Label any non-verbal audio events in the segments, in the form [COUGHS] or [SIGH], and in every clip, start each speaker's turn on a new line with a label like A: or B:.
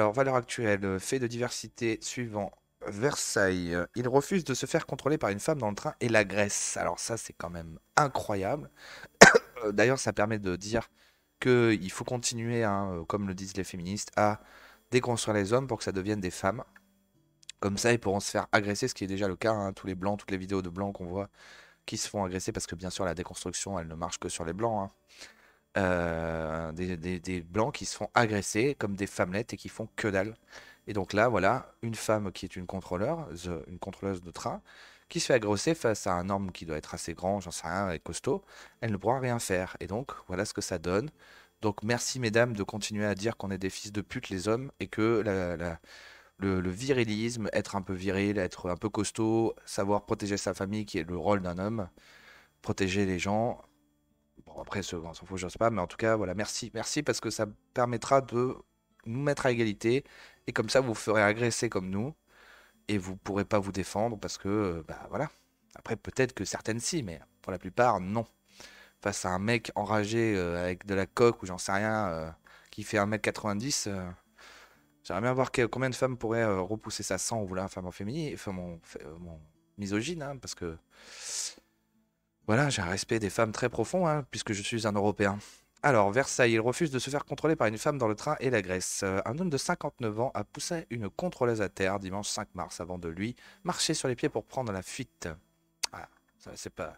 A: Alors, valeur actuelle, euh, fait de diversité suivant Versailles. Euh, il refuse de se faire contrôler par une femme dans le train et l'agresse. Alors ça, c'est quand même incroyable. [COUGHS] Euh, d'ailleurs, ça permet de dire qu'il faut continuer, hein, comme le disent les féministes, à déconstruire les hommes pour que ça devienne des femmes. Comme ça, ils pourront se faire agresser, ce qui est déjà le cas. Hein. Tous les blancs, toutes les vidéos de blancs qu'on voit qui se font agresser, parce que bien sûr, la déconstruction, elle ne marche que sur les blancs. Hein. Euh, des, blancs qui se font agresser comme des femmelettes et qui font que dalle. Et donc là, voilà, une femme qui est une contrôleur, une contrôleuse de train, qui se fait agresser face à un homme qui doit être assez grand, j'en sais rien, et costaud, elle ne pourra rien faire. Et donc, voilà ce que ça donne. Donc, merci mesdames de continuer à dire qu'on est des fils de pute, les hommes, et que le, virilisme, être un peu viril, être un peu costaud, savoir protéger sa famille, qui est le rôle d'un homme, protéger les gens, Bon, après, ce, on s'en je sais pas, mais en tout cas, voilà, merci, merci parce que ça permettra de nous mettre à égalité et comme ça, vous, ferez agresser comme nous et vous pourrez pas vous défendre parce que, euh, bah voilà. Après, peut-être que certaines si, mais pour la plupart, non. Face à un mec enragé euh, avec de la coque ou j'en sais rien, euh, qui fait 1m90, j'aimerais bien voir combien de femmes pourraient repousser ça sans vouloir un femme en féminine, enfin, mon, misogyne, hein, parce que voilà, j'ai un respect des femmes très profond, hein, puisque je suis un Européen. Alors, Versailles, il refuse de se faire contrôler par une femme dans le train et la Grèce. Euh, un homme de 59 ans a poussé une contrôleuse à terre dimanche 5 mars avant de lui marcher sur les pieds pour prendre la fuite. Voilà, c'est pas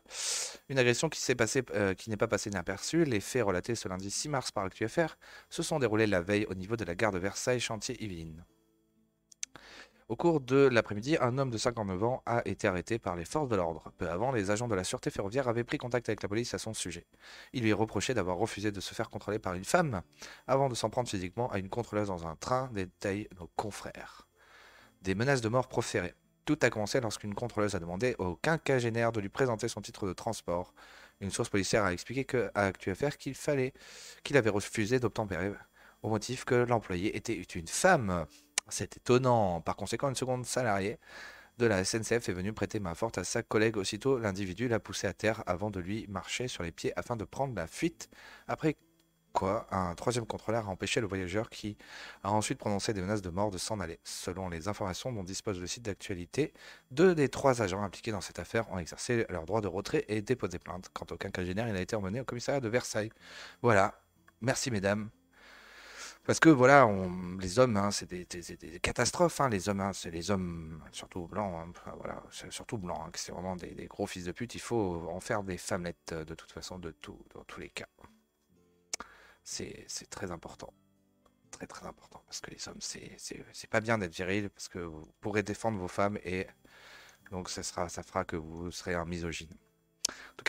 A: une agression qui s'est passée, euh, qui n'est pas passée inaperçue. Les faits relatés ce lundi 6 mars par ActuFR se sont déroulés la veille au niveau de la gare de Versailles, chantier Yvelines. Au cours de l'après-midi, un homme de 59 ans a été arrêté par les forces de l'ordre. Peu avant, les agents de la sûreté ferroviaire avaient pris contact avec la police à son sujet. Il lui reproché d'avoir refusé de se faire contrôler par une femme avant de s'en prendre physiquement à une contrôleuse dans un train, détaillent nos confrères. Des menaces de mort proférées. Tout a commencé lorsqu'une contrôleuse a demandé au quinquagénaire de lui présenter son titre de transport. Une source policière a expliqué que, à ActuFR qu'il fallait qu'il avait refusé d'obtempérer au motif que l'employé était une femme. C'est étonnant. Par conséquent, une seconde salariée de la SNCF est venue prêter main forte à sa collègue. Aussitôt, l'individu l'a poussé à terre avant de lui marcher sur les pieds afin de prendre la fuite. Après quoi, un troisième contrôleur a empêché le voyageur qui a ensuite prononcé des menaces de mort de s'en aller. Selon les informations dont dispose le site d'actualité, deux des trois agents impliqués dans cette affaire ont exercé leur droit de retrait et déposé plainte. Quant au quinquagénaire, il a été emmené au commissariat de Versailles. Voilà. Merci mesdames parce que voilà, les hommes, hein, c'est des, catastrophes. Hein, les hommes, hein, c'est les hommes, surtout blancs, voilà, surtout blancs, c'est vraiment des, gros fils de pute. Il faut en faire des femmelettes euh, de toute façon, de tout, dans tous les cas. C'est très important, très très important, parce que les hommes, c'est pas bien d'être viril, parce que vous pourrez défendre vos femmes et donc ça sera, ça fera que vous serez un misogyne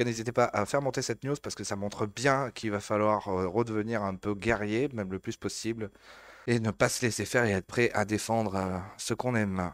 A: n'hésitez pas à faire monter cette news parce que ça montre bien qu'il va falloir euh, redevenir un peu guerrier, même le plus possible, et ne pas se laisser faire et être prêt à défendre euh, ce qu'on aime.